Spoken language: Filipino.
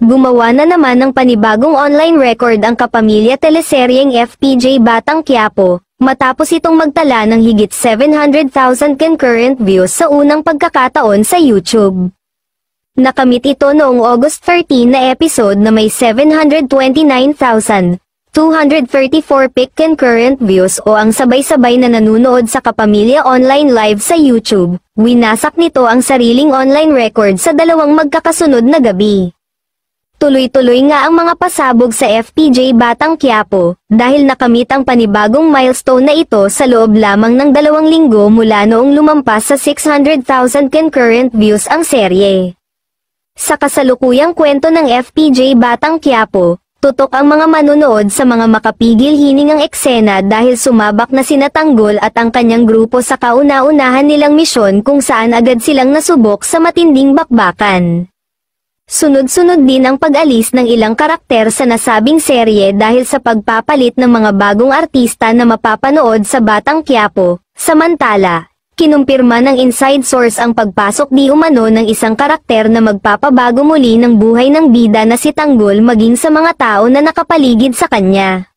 Gumawa na naman ng panibagong online record ang kapamilya teleseryeng FPJ Batang Quiapo, matapos itong magtala ng higit 700,000 concurrent views sa unang pagkakataon sa YouTube. Nakamit ito noong August 13 na episode na may 729,234 peak concurrent views o ang sabay-sabay na nanunood sa Kapamilya Online Live sa YouTube. Winasak nito ang sariling online record sa dalawang magkakasunod na gabi. Tuloy-tuloy nga ang mga pasabog sa FPJ Batang Quiapo, dahil nakamit ang panibagong milestone na ito sa loob lamang ng dalawang linggo mula noong lumampas sa 600,000 concurrent views ang serye. Sa kasalukuyang kwento ng FPJ Batang Quiapo, tutok ang mga manonood sa mga makapigil hiningang eksena dahil sumabak na sinatanggol at ang kanyang grupo sa kauna-unahan nilang misyon kung saan agad silang nasubok sa matinding bakbakan. Sunod-sunod din ang pag-alis ng ilang karakter sa nasabing serye dahil sa pagpapalit ng mga bagong artista na mapapanood sa Batang Quiapo. Samantala, kinumpirma ng inside source ang pagpasok di umano ng isang karakter na magpapabago muli ng buhay ng bida na si Tanggol maging sa mga tao na nakapaligid sa kanya.